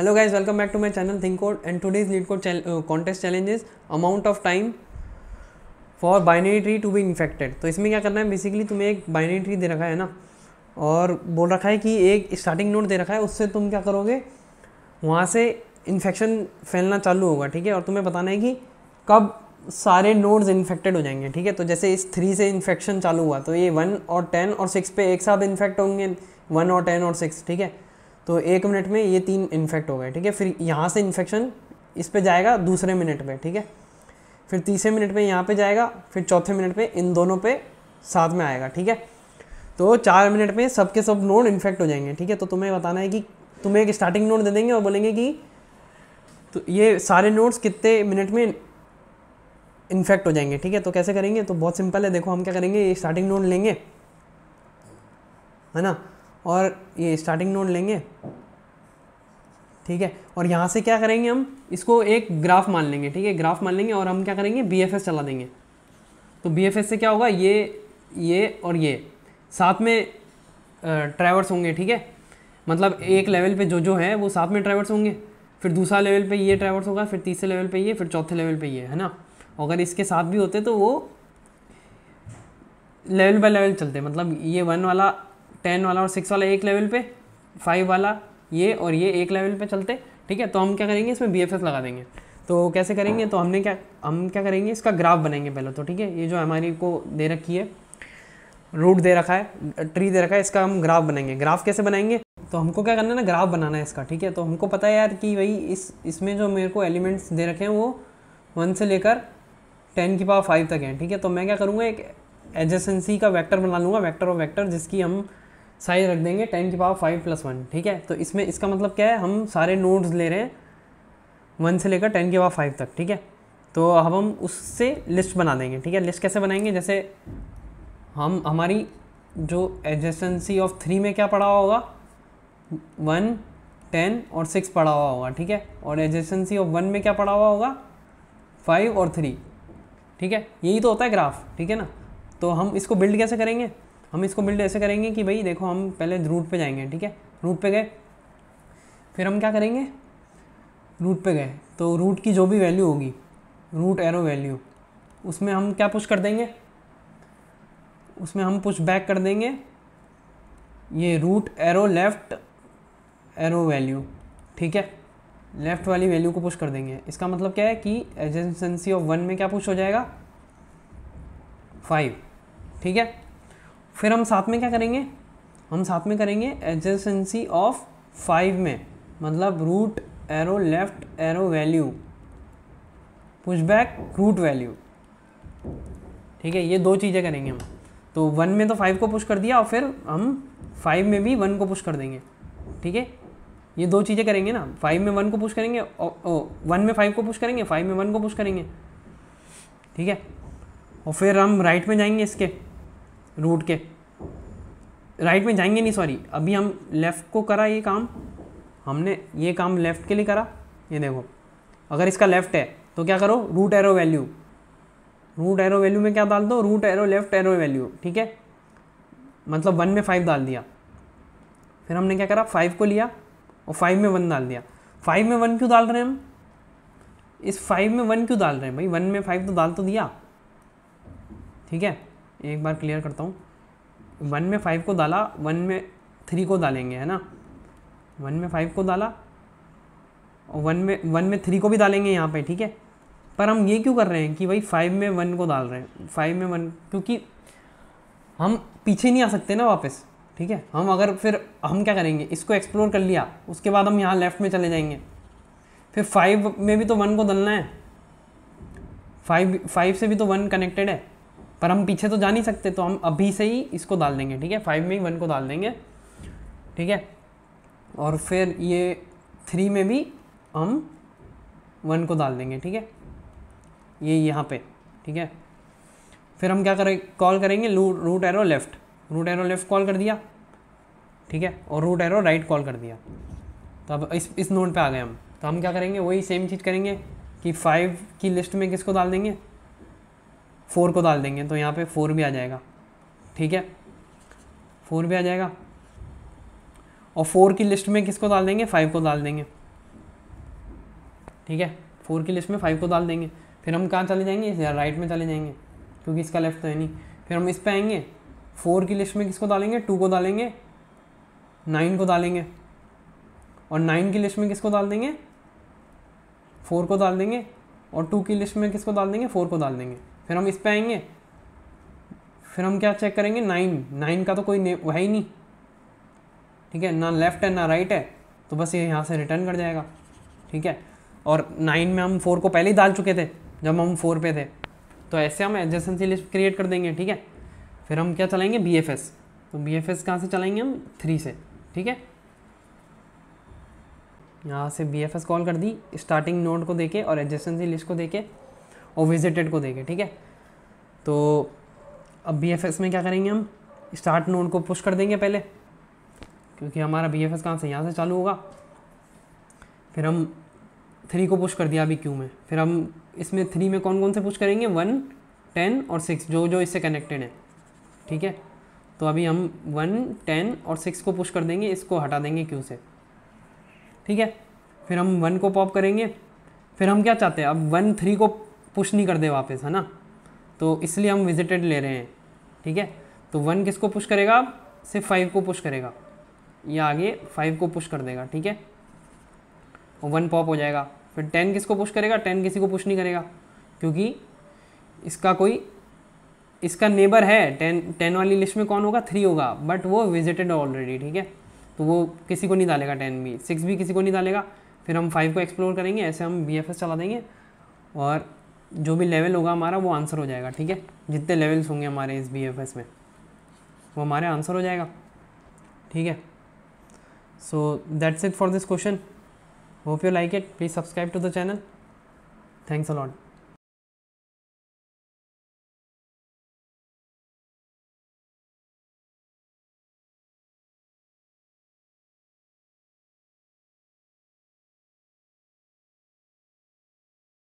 hello guys welcome back to my channel think code and today's LeetCode contest challenges amount of time for binary tree to be infected तो इसमें क्या करना है basically तुम्हें एक binary tree दे रखा है ना और बोल रखा है कि एक स्टार्टिंग नोट दे रखा है उससे तुम क्या करोगे वहाँ से इन्फेक्शन फैलना चालू होगा ठीक है और तुम्हें बताना है कि कब सारे नोड्स इन्फेक्टेड हो जाएंगे ठीक है तो जैसे इस थ्री से इन्फेक्शन चालू हुआ तो ये वन और टेन और सिक्स पे एक साथ इन्फेक्ट होंगे वन और टेन और सिक्स ठीक है तो एक मिनट में ये तीन इन्फेक्ट हो गए ठीक है फिर यहाँ से इन्फेक्शन इस पर जाएगा दूसरे मिनट में ठीक है फिर तीसरे मिनट में यहाँ पे जाएगा फिर चौथे मिनट में इन दोनों पे साथ में आएगा ठीक है तो चार मिनट में सबके सब नोड इन्फेक्ट हो जाएंगे ठीक है तो तुम्हें बताना है कि तुम्हें एक स्टार्टिंग नोड दे देंगे और बोलेंगे कि तो ये सारे नोट्स कितने मिनट में इन्फेक्ट हो जाएंगे ठीक है तो कैसे करेंगे तो बहुत सिंपल है देखो हम क्या करेंगे ये स्टार्टिंग नोड लेंगे है ना और ये स्टार्टिंग नोड लेंगे ठीक है और यहाँ से क्या करेंगे हम इसको एक ग्राफ मान लेंगे ठीक है ग्राफ मान लेंगे और हम क्या करेंगे बी चला देंगे तो बी से क्या होगा ये ये और ये साथ में ट्रैवर्स होंगे ठीक है मतलब एक लेवल पे जो जो है वो साथ में ट्रैवर्स होंगे फिर दूसरा लेवल पे ये ट्रैवर्स होगा फिर तीसरे लेवल पे ये फिर चौथे लेवल पे ये है ना अगर इसके साथ भी होते तो वो लेवल बाय लेवल चलते मतलब ये वन वाला टेन वाला और सिक्स वाला एक लेवल पे फाइव वाला ये और ये एक लेवल पे चलते ठीक है तो हम क्या करेंगे इसमें बी लगा देंगे तो कैसे करेंगे तो हमने क्या हम क्या करेंगे इसका ग्राफ बनाएंगे पहले तो ठीक है ये जो हमारी को दे रखी है रूट दे रखा है ट्री दे रखा है इसका हम ग्राफ बनाएंगे ग्राफ कैसे बनाएंगे तो हमको क्या करना है ना ग्राफ बनाना है इसका ठीक है तो हमको पता है यार कि भाई इस इसमें जो मेरे को एलिमेंट्स दे रखे हैं वो वन से लेकर टेन की पावर फाइव तक हैं ठीक है तो मैं क्या करूँगा एक एजेसेंसी का वैक्टर बना लूँगा वैक्टर और वैक्टर जिसकी हम साइज रख देंगे टेन की पावर फाइव प्लस वन ठीक है तो इसमें इसका मतलब क्या है हम सारे नोड्स ले रहे हैं वन से लेकर टेन की पावर फाइव तक ठीक है तो अब हम उससे लिस्ट बना देंगे ठीक है लिस्ट कैसे बनाएंगे जैसे हम हमारी जो एडजेसेंसी ऑफ थ्री में क्या पड़ा हुआ होगा वन टेन और सिक्स पड़ा हुआ होगा ठीक है और एडजेसेंसी ऑफ वन में क्या पड़ा हुआ होगा फाइव और थ्री ठीक है यही तो होता है ग्राफ ठीक है ना तो हम इसको बिल्ड कैसे करेंगे हम इसको बिल्ड ऐसे करेंगे कि भाई देखो हम पहले रूट पे जाएंगे ठीक है रूट पे गए फिर हम क्या करेंगे रूट पे गए तो रूट की जो भी वैल्यू होगी रूट एरो वैल्यू उसमें हम क्या पुश कर देंगे उसमें हम पुश बैक कर देंगे ये root arrow left arrow value ठीक है लेफ्ट वाली वैल्यू को पुश कर देंगे इसका मतलब क्या है कि एजेंसेंसी ऑफ वन में क्या पुश हो जाएगा फाइव ठीक है फिर हम साथ में क्या करेंगे हम साथ में करेंगे एजेसेंसी ऑफ फाइव में मतलब root arrow left arrow value push back root value ठीक है ये दो चीज़ें करेंगे हम तो वन में तो फाइव को पुश कर दिया और फिर हम फाइव में भी वन को पुश कर देंगे ठीक है ये दो चीज़ें करेंगे ना फाइव में वन को पुश करेंगे ओ वन में फाइव को पुश करेंगे फाइव में वन को पुश करेंगे ठीक है और फिर हम राइट में जाएंगे इसके रूट के राइट में जाएंगे नहीं सॉरी अभी हम लेफ़्ट को करा ये काम हमने ये काम लेफ़्ट के लिए करा ये देखो अगर इसका लेफ़्ट है तो क्या करो root arrow value root arrow value में क्या डाल दो root arrow left arrow value ठीक है मतलब वन में फाइव डाल दिया फिर हमने क्या करा फाइव को लिया और फाइव में वन डाल दिया फाइव में वन क्यों डाल रहे हैं हम इस फाइव में वन क्यों डाल रहे हैं भाई वन में फाइव तो डाल तो दिया ठीक है एक बार क्लियर करता हूँ वन में फाइव को डाला वन में थ्री को डालेंगे है ना वन में फाइव को डाला और वन में वन में थ्री को भी डालेंगे यहाँ पे ठीक है पर हम ये क्यों कर रहे हैं कि भाई फाइव में वन को डाल रहे हैं फाइव में वन क्योंकि हम पीछे नहीं आ सकते ना वापस ठीक है हम अगर फिर हम क्या करेंगे इसको एक्सप्लोर कर लिया उसके बाद हम यहाँ लेफ्ट में चले जाएंगे फिर फाइव में भी तो वन को डालना है फाइव फाइव से भी तो वन कनेक्टेड है पर हम पीछे तो जा नहीं सकते तो हम अभी से ही इसको डाल देंगे ठीक है फाइव में ही वन को डाल देंगे ठीक है और फिर ये थ्री में भी हम वन को डाल देंगे ठीक है ये यहाँ पे ठीक है फिर हम क्या करें कॉल करेंगे root arrow left root arrow left call कर दिया ठीक है और रूट एरो राइट कॉल कर दिया तो अब इस इस नोट पे आ गए हम तो हम क्या करेंगे वही सेम चीज़ करेंगे कि फाइव की लिस्ट में किसको डाल देंगे फोर को डाल देंगे तो यहाँ पे फोर भी आ जाएगा ठीक है फोर भी आ जाएगा और फोर की लिस्ट में किसको डाल देंगे फाइव को डाल देंगे ठीक है फोर की लिस्ट में फाइव को डाल देंगे फिर हम कहाँ चले जाएंगे या राइट में चले जाएंगे क्योंकि इसका लेफ्ट तो है नहीं फिर हम इस पर आएंगे फोर की लिस्ट में किसको डालेंगे टू को डालेंगे नाइन को डालेंगे और नाइन की लिस्ट में किसको डाल देंगे फोर को डाल देंगे और टू की लिस्ट में किसको डाल देंगे फोर को डाल देंगे फिर हम इस पे आएंगे फिर हम क्या चेक करेंगे नाइन नाइन का तो कोई है ही नहीं ठीक है ना लेफ्ट है ना राइट है तो बस ये यहाँ से रिटर्न कर जाएगा ठीक है और नाइन में हम फोर को पहले ही डाल चुके थे जब हम फोर पे थे तो ऐसे हम एडजेसेंसी लिस्ट क्रिएट कर देंगे ठीक है फिर हम क्या चलाएंगे बी एफ एस तो बी एफ एस कहाँ से चलाएंगे हम थ्री से ठीक है यहाँ से बी एफ एस कॉल कर दी स्टार्टिंग नोड को देके और एडजेसेंसी लिस्ट को देके और विजिटेड को देंगे ठीक है तो अब बी एफ एस में क्या करेंगे हम स्टार्ट नोड को पुश कर देंगे पहले क्योंकि हमारा बी एफ एस कहाँ से यहाँ से चालू होगा फिर हम थ्री को पुश कर दिया अभी क्यू में फिर हम इसमें थ्री में कौन कौन से पुश करेंगे वन टेन और सिक्स जो जो इससे कनेक्टेड है ठीक है तो अभी हम वन टेन और सिक्स को पुश कर देंगे इसको हटा देंगे क्यू से ठीक है फिर हम वन को पॉप करेंगे फिर हम क्या चाहते हैं अब वन थ्री को पुश नहीं कर दे वापस है ना तो इसलिए हम विजिटेड ले रहे हैं ठीक है तो वन किसको पुश करेगा आप सिर्फ फाइव को पुश करेगा या आगे फाइव को पुश कर देगा ठीक है और वन पॉप हो जाएगा फिर टेन किसको पुश करेगा टेन किसी को पुश नहीं करेगा क्योंकि इसका कोई इसका नेबर है टेन टेन वाली लिस्ट में कौन होगा थ्री होगा बट वो विजिटेड ऑलरेडी ठीक है तो वो किसी को नहीं डालेगा टेन भी सिक्स भी किसी को नहीं डालेगा फिर हम फाइव को एक्सप्लोर करेंगे ऐसे हम बी चला देंगे और जो भी लेवल होगा हमारा वो आंसर हो जाएगा ठीक है जितने लेवल्स होंगे हमारे इस बी में वो हमारे आंसर हो जाएगा ठीक है so that's it for this question hope you like it please subscribe to the channel thanks a lot lot